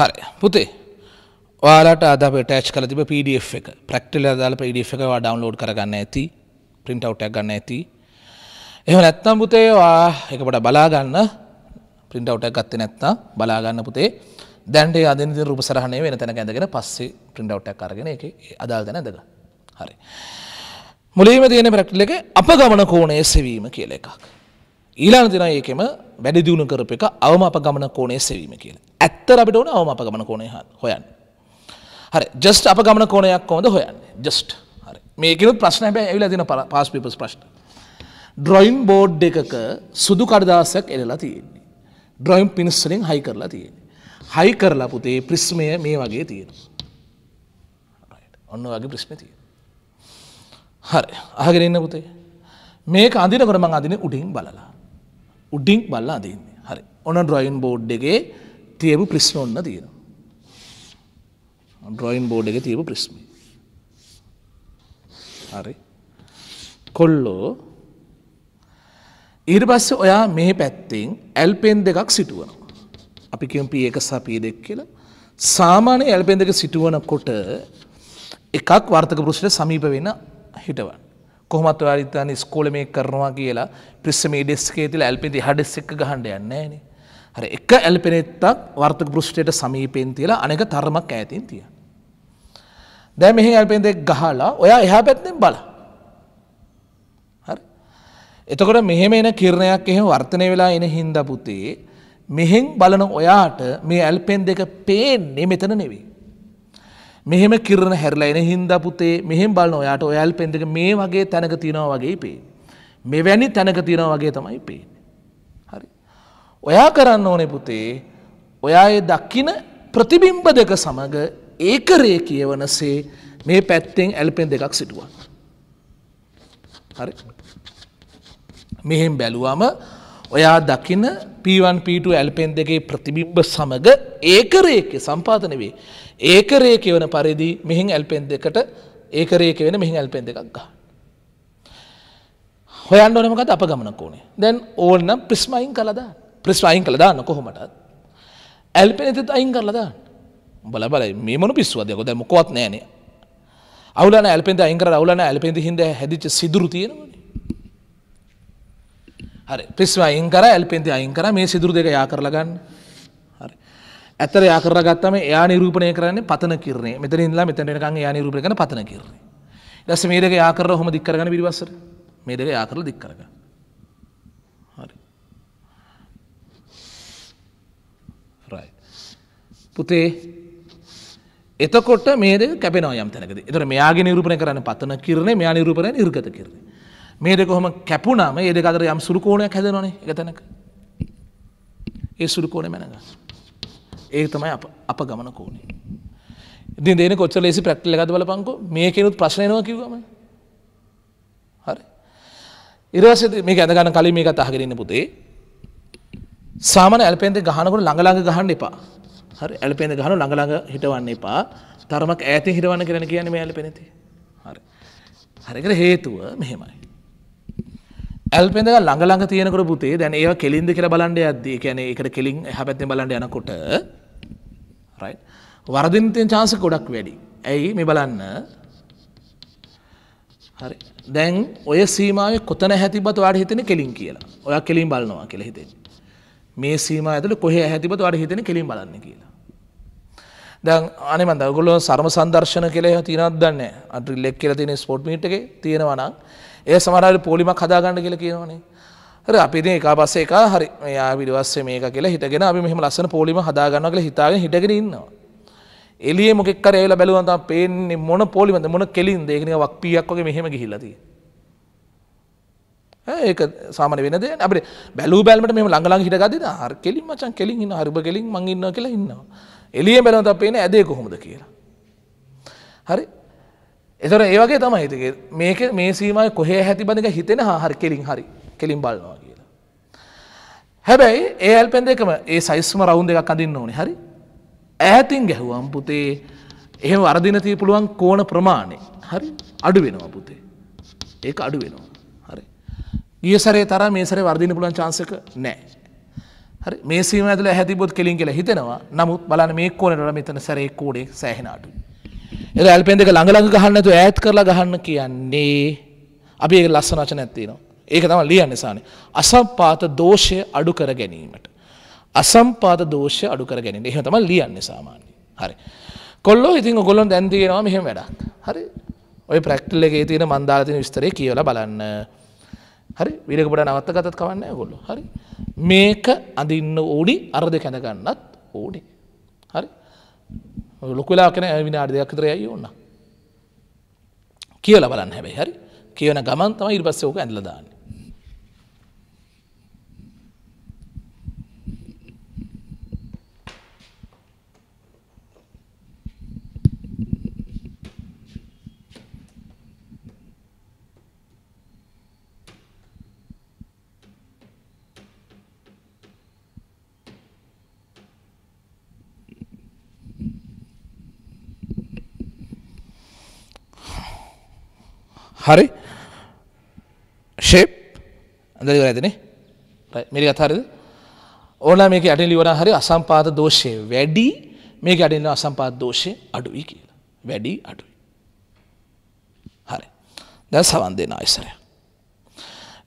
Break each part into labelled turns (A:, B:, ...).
A: හරි පුතේ ඔයාලට අද ටච් කල තිබ පඩF එක ප්‍රක්ටල දාල පඩ එක ඩවන්ලෝඩ් කරගන්න ඇති පින්ට අවට්ක් ගන්න ඇති එහම නැත්තම් පුතේ වා එකපට බලාගන්න පින්ට අවටක් ගත්ත නැත්තා බලාගන්න පුතේ දැන්ට අද රුප සරහණය වෙන තැන ඇඳගෙන පස්සේ පින්ට අවටක් කරගෙන එක අදාල් දැන ඇදක හරි මුලීම තියෙන ප්‍රක්ටල එක අප ගමන කෝණය සෙවීම කියල එකක් ඊලාන දින ඒකෙම වැඩි දියුණු කරප එක අවම අප ගමන කෝණය සෙවීම කියලා. ඇත්තර අපිට ඕන අවම අප ගමන කෝණය හොයන්න. හරි ජස්ට් අප ගමන කෝණයක් කොහොමද හොයන්නේ? ජස්ට්. හරි. මේකිනුත් ප්‍රශ්න හැබැයි ඇවිල්ලා තියෙන පාස් පේපර්ස් ප්‍රශ්න. ඩ්‍රොයින් බෝඩ් එකක සුදු කඩදාසියක් එළලා තියෙන්නේ. ඩ්‍රොයින් පින්ස් වලින් හයි කරලා තියෙන්නේ. හයි කරලා පුතේ ප්‍රිස්මය මේ වගේ තියෙනවා. ඔන්න වගේ ප්‍රශ්න තියෙන. හරි අහගෙන ඉන්න පුතේ. මේක අඳිනකොට මං අඳින උඩින් බලලා. උඩින්ක් බල්ලා අදන්නේ හරි ඔන ඩ්‍රයින් බෝඩ් එකගේ තියපු ප්‍රිස්්න ඔන්න තියෙන ඩ්‍රයින් බෝඩ් එක තියපු ප්‍රිස්මි හරි කොල්ලෝ ඊට පස්ස ඔයා මේ පැත්තිෙන් ඇල්පෙන් දෙකක් සිටුවන අපි කම්පී එක සපී දෙක් කියලා සාමාන්‍ය ඇල්පෙන් දෙක සිටුවන කොට එකක් වර්තක පෘෂ්ට සමීප වෙන හිටවන් කොහොමත් වාරිතන්න ස්කෝල මේ කරනවා කියලා ප්‍රිස්සම ඩෙස්කේ තිල ඇල්පෙති හඩෙස් එක් ගහන්ඩ යන්නේන හර එක ඇල්පෙනෙත්තක් වර්ත ගෘෂ්ටයට සමීපෙන් තියලා අනෙක තරමක් ඇතින් තිය. දැ මෙහි ඇල්පෙන්දෙක් ගහලා ඔයා එහා පැත්නෙන් බලා එතකොට මෙහෙම එන කිරණයක් එහෙම වර්තනය වෙලා එන හින්ද පුතේ මෙහෙන් බලන ඔයාට මේ ඇල්පෙන් දෙක පේන්නේ මෙතන නෙවෙයි. මෙහෙම කිරණ හැරලා එන හින්දා පුතේ මෙහෙම බලන ඔයාට ඔයල් පෙන්දක මේ වගේ තැනක තියෙනවා වගේ පේන්නේ. මෙවැනි තැනක තියෙනවා වගේ තමයි පේන්නේ. හරි. ඔයා කරන්න ඕනේ පුතේ ඔයා ඒ දක්කින ප්‍රතිබිම්බ දෙක සමග ඒකරේ කියවනසේ මේ පැත්තෙන් ඇල්පෙන් දෙකක් සිටුවන්. හරි. මෙහෙම බැලුවම ඔයා දකින P1 P2 ඇල්පෙන් දෙකේ ප්‍රතිබිම්බ සමග ඒකරේක සම්පාදනය වේ. ඒකරේ කියවන පරිදි මිහින් ඇල්පෙන් දෙකට ඒකරේ කියවෙන මිහින් ඇල්පෙන් දෙකක් ගා. හොයන් ඕනමකත් අප ගමනක් ඕනේ දැන් ඕන්න ප්‍රිස්මයින් කලදා ප්‍රිස්වයින් කළදා නොකොහොමටත් ඇල්පෙන එතිත් අයින් කරලදා බලබල මේමනු පිස්වදයක දැ මොකොත් නෑනේ අවුලන ඇල්පෙන්ද අයිකර අවුලන ඇල්පෙන්ද හිද හැදිච සිදුරු තියෙනවන හරි පිස්වයින් කර ඇල්පෙන්ති අයින් කර මේ සිදුරු දෙක යා කරලගන්න ඇතර යා කරගත්තම එයා නිරූපණය කරන්නේ පතන කිරන්නේ මෙතන ඉඳලා මෙතන වෙනකන් එයා නිරූපණය කරන පතන කිරන්නේ ඊට පස්සේ මේ දෙක යා කරලා ඔහොම දික් කරගෙන පිටිපස්සට මේ දෙක යා කරලා දික් කරගන්න හරි රයිට් පුතේ එතකොට මේ දෙක කැපෙනවා යම් තැනකදී එතකොට මෙයාගේ නිරූපණය කරන්නේ පතන කිරන්නේ මෙයා නිරූපණය නිර්ගත කිරන්නේ මේ දෙක කොහොම කැපුණාම මේ දෙක අතර යම් සුළු කෝණයක් හැදෙනවනේ එක තැනක ඒ සුළු කෝණය මැනගන්න ඒ තමයි අප ගමන කෝනේ. ඉති දෙන කොච්ච ලෙසි ප්‍රක්ටිල ගත බලපංකු මේ කෙනුත් ප්‍රශ්නයනවා කිවම හරි. ඉරස මේ ඇදගන්න කලින් මේ කතා අහගරන්න පුතේ සාමන ඇල්පෙන්ද ගහනකට ළඟලාඟ ගහන්න එපා හරි ඇල්පෙන්ද ගහනු ළඟලාඟ හිටවන්න එපා තරමක් ඇති හිරවන්න කරන කියන මේ ඇල පෙනෙති හරි හරිකට හේතුව මෙහෙමයි. ඇල්පෙන්දක ළඟ ළඟ තියෙනකට පුතේ දැන් ඒවා කෙලින්ද කියලා බලන්න යද්දී කියන්නේ ඒකට කෙලින් හැපැත්තෙන් බලන්න යනකොට රයි වරදින්තයෙන් චාන්ස ගොඩක් වැඩි ඇයි මේ බලන්න හරි දැන් ඔය සීමාව කොතන හැතිබත් වාට හිතෙන කෙලින් කියලා ඔය කෙලින් බලනවා කියල හිතෙන් මේ සීම ඇතුළ කොහේ හැතිබත් වාට හිතෙන කෙලින් බලන්න කියලා දැන් අනිමන්ද ගොල සරම සංදර්ශන කෙළේ තිනත් දන්න අටි ලෙක් කියල තින ස්පොට් මිටගේ තියෙනවනම් ඒ සමරල් පොලිමක් හදාගන්න කියල කියනවනේ අපිරි එක පස්සේ එක හරි යා විඩවස්සේ මේක කියලා හිටගෙන අපි මෙහම ලස්සන පොලිම හදාගන්න කියලා හිතාගෙන හිටගෙන ඉන්නවා. එලිය මොකෙක් කර ඇවිල්ලා බැලුවම තමයි පේන්නේ මොන පොලිමද මොන කෙලින්ද ඒක නිකන් වක්පියක් වගේ මෙහෙම ගිහිල්ලා තියෙන්නේ. ඈ ඒක සාමාන්‍ය වෙන දෙයක් අපිට බැලූ බැලමට මෙහෙම ළඟ ළඟ හිටගද්දි හරි කෙලින් මචං කෙලින් ඉන්නවා හරිබ කෙලින් මං ඉන්නවා කියලා ඉන්නවා. එලියෙන් බැලුවම තමයි පේන්නේ ඇදේ කොහොමද කියලා. හරි එතොර ඒවගේ තමයි හිතක මේක මේ සීමයි කොහේ හැති බඳක හිතෙන හරි කෙලින් හරි කෙලින් බලනවා කියලා. හැබැයි ඒ ඇල්පෙන් දෙකම ඒ සයිස්ම රවුන්් එකක් අඳන්න ඕනි හරි ඇතින් ගැහුවම් පුතේ එහෙම වරදිනතිය පුළුවන් කෝන ප්‍රමාණය හරි අඩු වෙනවා පුතේ ඒක අඩු වෙනවා හරි ගියසරේ තර මේසර වර්දින පුළන් චාන්සක නෑ හරි මේ සීම ඇතුල හැතිබොත් කෙලින් කියලා හිතෙනවා නමුත් බලන මේ කෝනට මෙතන සැරේ කෝඩේ සෑහෙනටු එ ඇල්පෙන් දෙක ළඟ ළඟ ගහන්නතු ඇත් කරලා ගහන්න කියන්නේ අපි ඒ ලස්සන වචන ඇත්තිනවා ඒක තම ලියන්න නිසානේ. අසම්පාත දෝෂය අඩු කර ගැනීමට. අසම්පාත දෝෂය අඩු කර ගැනීම. එහෙම තමයි ලියන්නේ සාමාන්‍යයෙන්. හරි. කොල්ලෝ ඉතින් ඔයගොල්ලෝ දැන් දිනනවා මෙහෙම වැඩක්. හරි. ඔය ප්‍රැක්ටිකල් එකේ තියෙන මන් දාලා තියෙන විස්තරේ කියලා බලන්න. හරි. වීඩියෝ පොඩ නවත්ත ගතත් කවන්නේ නැහැ ඔයගොල්ලෝ. හරි. මේක අඳින්න ඕඩි අර දෙක ඇඳ ගන්නත් ඕඩි. හරි. ලොකු වෙලාවක් නෑ විනාඩි දෙකක් විතර යයි ඕන. කියලා බලන්න හැබැයි හරි. කියන ගමන් තමයි ඊට පස්සේ ඕක ඇඳලා දාන්නේ. දැව ඇතිනේ මේක අත්හරිද ඕනලා මේක අටින් ලිවරා හරි අසම්පාත දෝෂය වැඩි මේක අටින්න අසම්පාත දෝෂය අඩුයි කියලා. වැඩි අඩුයි. හරි. දැන් සවන් දෙන ආයසරය.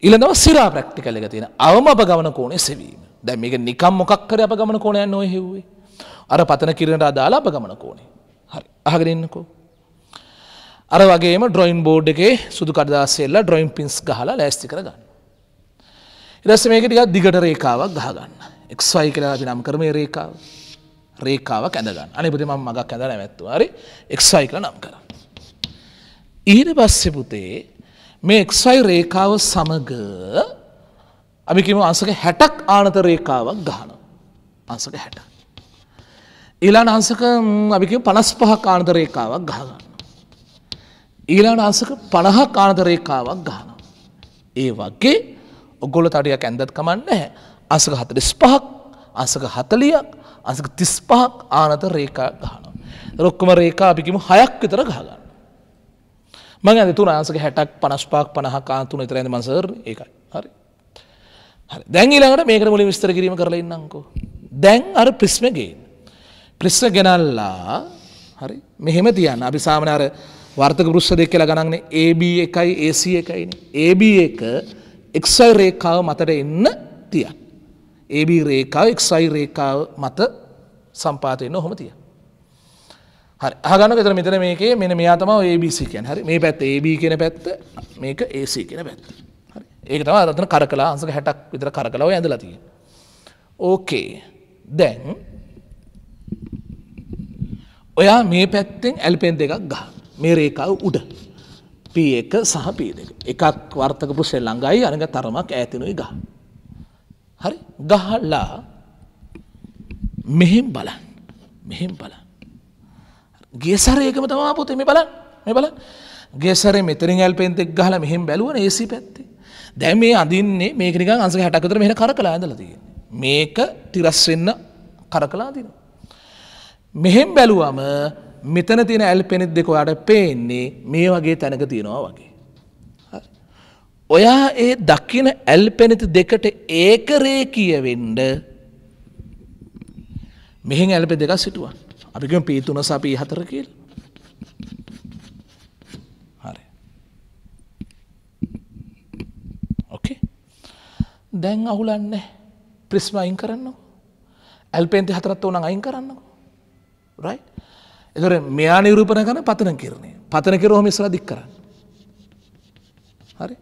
A: ඊළඟව සිරා ප්‍රැක්ටිකල් එක තියෙන අවම අපගමන කෝණය සෙවීම. දැන් මේක නිකම් මොකක් කරේ අපගමන කෝණයක් නෝ හෙව්වේ. අර පතන කිරණට අදාලා අපගමන කෝණේ. හරි. අහගෙන ඉන්නකෝ. අර වගේම ඩ්‍රොයින් බෝඩ් එකේ සුදු කඩදාසියෙල්ලා ඩ්‍රොයින් පින්ස් ගහලා ලෑස්ති කරගන්න. ඉරස්ස මේක ටිකක් දිගට රේකාවක් ගහගන්න එක්වයි කියලා අපි නම් කරමේ රේකාව රේකාවක් ඇඳගන්න අනිපති මම මගක් ඇඳ නැවැත්තුවාරි එක්වයි කියලා නම් කර ඊට පස්සෙ පුතේ මේ එක්වයි රේකාව සමග අමිකිම අසක හැටක් ආනත රේකාවක් ගහන අසක හැට ඊලා අංසක අික පනස් පහ කාන්තරේකාවක් ගහගන්න. ඊලාට අංසක පණහ කාන්තරේකාවක් ගහන. ඒ වගේ ඔගොල තඩියක් ඇන්දත් කමන්න නැහැ. අසක හතරිස් පහක් අසක හතලියක් අසක තිස් පහක් ආනත රේකා ගහනවා. රොක්කම රේකා අපිකිම හයක් විතර ගහගන්න. මං ඇද තුන අසක හැටක් පනස්පාක් පනහකා තුන විතර ඇඳ මසර් ඒකයි හරි. හරි දැන් ඊළඟට මේකට මුලින් විස්තර කිරීම කරලා ඉන්නම්කෝ. දැන් අර ප්‍රිස්ම ගේන්න. ප්‍රිස්ම ගෙනල්ලා හරි මෙහෙම තියන්න අපි සාමාන්‍ය අර වර්තක වෘෂ දෙක කියලා ගණන්නේ AB එකයි AC එකයිනේ. AB එක එක්සයි රේකාව මතට එන්න තියන්. AB රේකාව එක්සයි රේකාව මත සම්පාතයන්න හොම තිය. හරි අහගන්න කතර මෙතන මේකේ මෙන මෙයාතම ABC කියන හරි මේ පැත් AB කියෙන පැත්ත මේක AC කියෙන පැත්. ඒක තම අතන කර කලා අන්සක හැටක් විතර කර කලාව ඇඳ ලතිය. ඕකේ දැන් ඔයා මේ පැත්තෙන් ඇල්පෙන් දෙකක් ගහ මේ රේකාව උඩ P1 සහ P2. එකක් වර්තකපු සෙල්ලඟයි අනඟ තරමක් ඈතිනුයි ගහ. හරි ගහලා මෙහෙම බලන්න. මෙහෙම බලන්න. ගේසරේ එකම තමයි පුතේ මේ බලන්න. මේ බලන්න. ගේසරේ මෙතනින් ඇල්පෙන් දෙක ගහලා මෙහෙම බැලුවනේ AC පැත්තේ. දැන් මේ අඳින්නේ මේක නිකන් අංශක 60ක් විතර මෙහෙම කරකලා ඇඳලා තියෙන්නේ. මේක තිරස් වෙන්න කරකලා දිනවා. මෙහෙම බැලුවම මෙතන තියෙන ඇල් පෙනෙත් දෙක ඔයාට පේන්නේ මේ වගේ තැනක තියෙනවා වගේ. ඔයා ඒ දක්කින ඇල් පෙනෙති දෙකට ඒකරේ කියවෙන්ඩ මෙහි ඇල්පෙ දෙක සිටුවන් අපිකම පීතුන සපී හතර කියල් හරි ඕකේ දැන් අහුලන්න ප්‍රිස්ම අයින් කරන්න ඇල්පෙන්ති හතරත් ඕන අයින් කරන්න රයි එතොර මෙයා නිරූපණ කරන පතන කිරණය පතන කිරෝ මිස්ල දික් කරන්න. හරි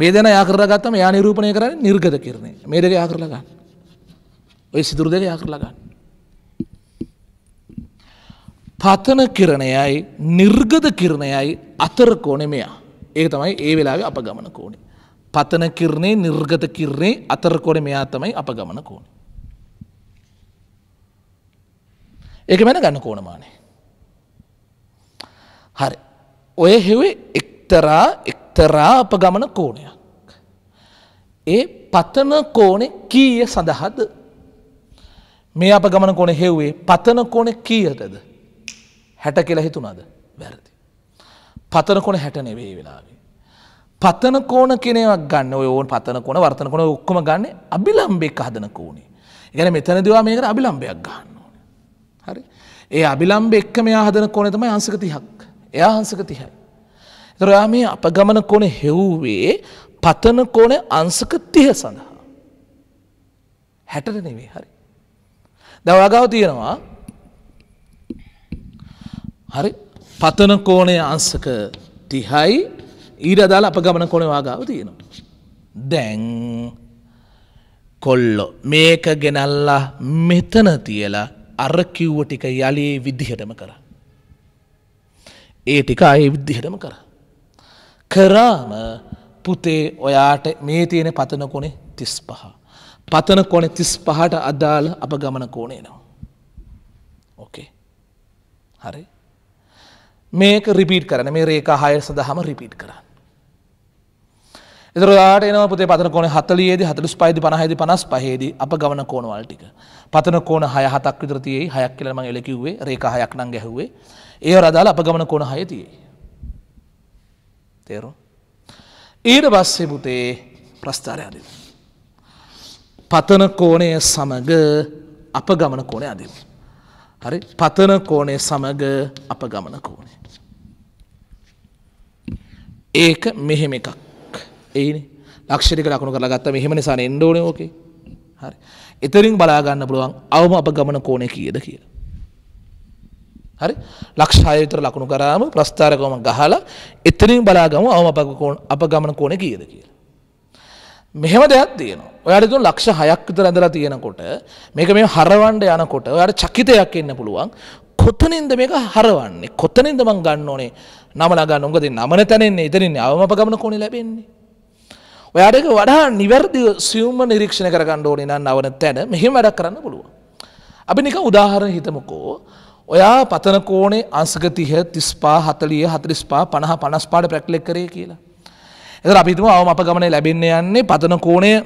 A: මේ දෙන යකරගත්තම යා නිරූපණය කරන නිර්ගත කිරණය මේ දෙක යාකරලගන්න. ඔය සිදුරු දෙක යාකරලගන්න. පතන කිරණයයි නිර්ගත කිරණයයි අතර කෝනෙ මෙයා ඒක තමයි ඒ වෙලාව අප ගමන කෝනේ. පතන කිරණේ නිර්ගත කිරණේ අතර කොන මෙයා තමයි අප ගමන කෝනේ. ඒක මැන ගන්න කෝනමානේ. හරි. ඔය හෙවේ එක්තරා එක්තරා අප ගමන කෝණයක්. ඒ පතන කෝනේ කීය සඳහාද. මේ අප ගමන කොන හෙව්වේ පතන කොන කීයටද. හැට කියලා හිතුනාද වැරදි. පතන කොන හැටනෙවේ වෙලාවේ. පතන කෝන කෙනෙවක් ගන්න ඕන් පතන කොන වර්තන කොන ඔක්කම ගන්න අභිලම්බෙක් හදන කෝනේ ගැන මෙතන දවා මේකට අභිලම්බයක් ගන්න ඕන හරි ඒ අභිලම්බ එක්ක මෙයා හදන කොන තමයි අංසකතිහක් එයා අංශක 30යි. ඒතර යා මේ අපගමන කෝණේ හෙව්වේ පතන කෝණේ අංශක 30 සඳහා. 60ට නෙවෙයි හරි. දැන් ඔයාගාව තියෙනවා හරි පතන කෝණේ අංශක 30යි ඊට අදාළ අපගමන කෝණේ වාගාව තියෙනවා. දැන් කොල්ලො මේක ගෙනල්ලා මෙතන තියලා අර කිව්ව ටික යලේ විදිහටම කරා. ඒ ටික ඒ විද්දිහටම කර. කරාම පුතේ ඔයාට මේ තියෙන පතන කොනේ තිස් පහ. පතන කොන තිස් පහට අදාළ අප ගමන කෝනේ නවා. ඕකේ. හරි. මේක රිපීට් කරන මේ රේකා හය සඳහම රිපීට් කරන්න. එතරවාට එන පුතේ පතන කෝන හතලියේද හතලිස් පයිදි පනහහිද පනස් පහේදී අප ගමන කෝනවල් ටික. පතන කෝන හය හතක් විදරතියේ හයක් කියලම එලකිව්වේ රේකා හයක් නං ගැහුවේ ඒ රදාල අප ගමන කොන හයතියේ. තේරු. ඊට බස්සේ පුතේ ප්‍රස්ථාරය අදින්. පතන කෝණය සමග අප ගමන කෝණය අදින්. හරි පතන කෝණය සමග අප ගමන කෝණය. ඒක මෙහෙම එකක් ඒනි ලක්ෂරික ලකුණු කරලා ගත්ත මෙහෙම නිසා එන්ඩෝනයෝකේ හරි එතරින් බලාගන්න පුළුවන් අවම අප ගමන කෝණය කියද කියලා. හරි ලක්ෂ 6 විතර ලකුණු කරාම ප්‍රස්ථාර ගම ගහලා එතනින් බලාගමු අවම අප කොන අප ගමන කොනේ කීයද කියලා. මෙහෙම දෙයක් තියෙනවා. ඔයාලට දුන්න ලක්ෂ 6ක් විතර ඇඳලා තියෙනකොට මේක මේ හරවන්න යනකොට ඔයාලට චකිතයක් එන්න පුළුවන්. කොතනින්ද මේක හරවන්නේ? කොතනින්ද මං ගන්න ඕනේ? නම නගන්න උංගද නමන තැනින්නේ ඉතින් අවම අප ගමන කොනේ ලැබෙන්නේ. ඔයාට ඒක වඩා නිවැරදි සියුම්ම නිරීක්ෂණය කරගන්න ඕනේ නම් නවන තැන මෙහෙම වැඩක් කරන්න පුළුවන්. අපි නිකන් උදාහරණ හිතමුකෝ. ඔයා පතන කෝනේ අංසකතිහ තිස්පා හතලිය හතරිස්පා පණහ පනස්පාට ප්‍රැක්ලෙක් කරේ කියලා. එද අපිතුම අවම අප ගමන ලැබෙන්න යන්නේ පතන කෝනේ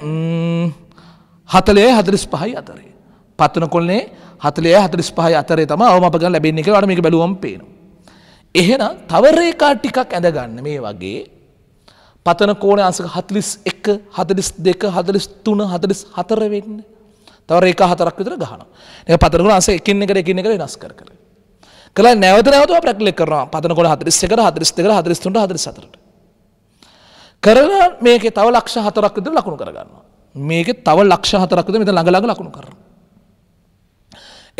A: හතලේ හතරිස් පහයි අතරේ. පත්තන කොල්න්නේ හතලේ හතරිස් පහයි අතරේ තම අවම අප ගන්න ලැබෙන්නේ එක වඩමික බැලුවම් පේන. එහෙනම් තවරේකා ටිකක් ඇඳගන්න මේ වගේ පතන කෝනේ අංසක හතලිස් එක හතලිස් දෙක හතලිස් තුන හතලිස් හතර වෙන්න. තව රේකා හතරක් විතර ගහනවා. මේක පතන ගුණ අංශ එකින් එකට එකින් එකට වෙනස් කර කර. කළා නැවත නැවතම ප්‍රැක්ටිස් කරනවා. පතන කොට 41ට 42ට 43ට 44ට. කරලා මේකේ තව ලක්ෂ හතරක් විතර ලකුණු කර ගන්නවා. මේකේ තව ලක්ෂ හතරක් විතර මෙතන ළඟ ළඟ ලකුණු කරනවා.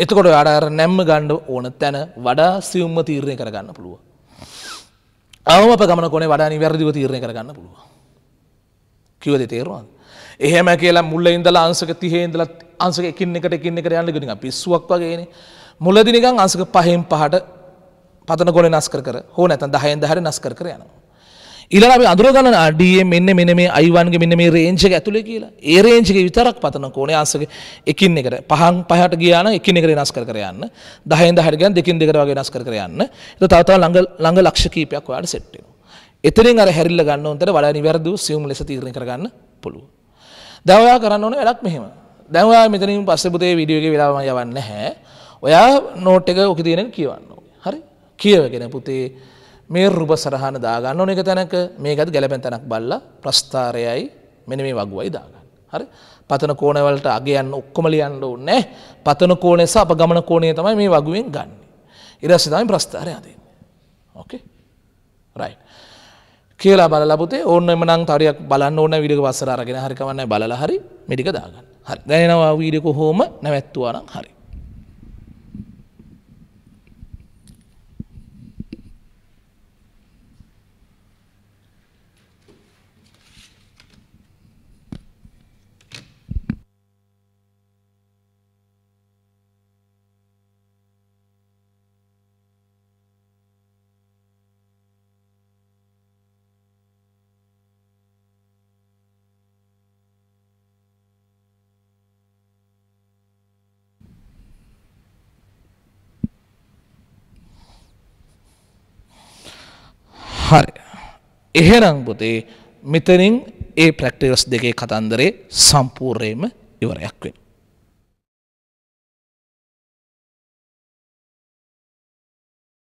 A: එතකොට ඔයාට අර නැම්ම ගන්න ඕන තැන වඩා සියුම්ව තීරණය කරගන්න පුළුවන්. අවම අප ගමන කොනේ වඩා නිවැරදිව තීරණය කරගන්න පුළුවන්. කිව්වද තේරුණාද? එහෙම කියලා මුල්ල ඉඳලා අංශක 30 ඉඳලා අංශක එකින් එකට එකින් එකට යන ගිනින් පිස්සුවක් වගේනේ මුලදී නිකන් අංශක 5න් 5ට පතන ගොනේ නස් කර කර හෝ නැත්නම් 10න් 10ට නස් කර කර යනවා ඊළඟ අපි අඳුර ගන්න ඩීඑම් මෙන්න මෙන්න මේ I1 ගේ මෙන්න මේ රේන්ජ් එක ඇතුලේ කියලා. ඒ රේන්ජ් එකේ විතරක් පතන කෝණේ අංශක එකින් එකට පහන් පහට ගියා නම් එකින් එකට වෙනස් කර කර යන්න. 10න් 10ට ගියන් දෙකින් දෙකට වගේ වෙනස් කර කර යන්න. ඒක තව තව ළඟ ළඟ ලක්ෂ කීපයක් ඔයාලට සෙට් වෙනවා. එතනින් අර හැරිලා ගන්න උන්ට වඩා නිවැරදිව සියුම් ලෙස තීරණය කරගන්න පුළුවන්. දැවයා කරන්න ඕන වැඩක් මෙහෙම දැවවා මෙතනින් පස්සපුතේ විඩියෝගේ වෙලාම යවන්න හැ ඔයා නෝට් එක ඕක තියෙන කියවන්න හරි කියවගෙන පුතේ මේ රුබ සරහන දාගන්න ඕන එක තැනක මේකත් ගැලපෙන් තැනක් බල්ල ප්‍රස්ථාරයයි මෙන මේ වගුවයි දාගන්න හරි පතන කෝනවලට අගයන්න ඔක්කොම ලියන්න ඕනේ පතන කෝනෙස අප ගමන කෝනය තමයි මේ වගුවෙන් ගන්න ඉරස්ස තමයි ප්‍රස්ථාරය අදන්න ඕකේ රයි කියලා බලපුතේ ඕන්න එමනං තරයක් බලන්න ඕන විඩික වස්සර අරගෙන හරිකවන්න බලලා හරි මිටික දාගන්න හරි දැනවා වීඩිකු හෝම නැවැත්තුවානම් හරි හරි. එහෙනම් පුතේ මෙතනින් ඒ ප්‍රැක්ටිකල්ස් දෙකේ කතන්දරේ සම්පූර්ණයෙන්ම ඉවරයක් වෙනවා.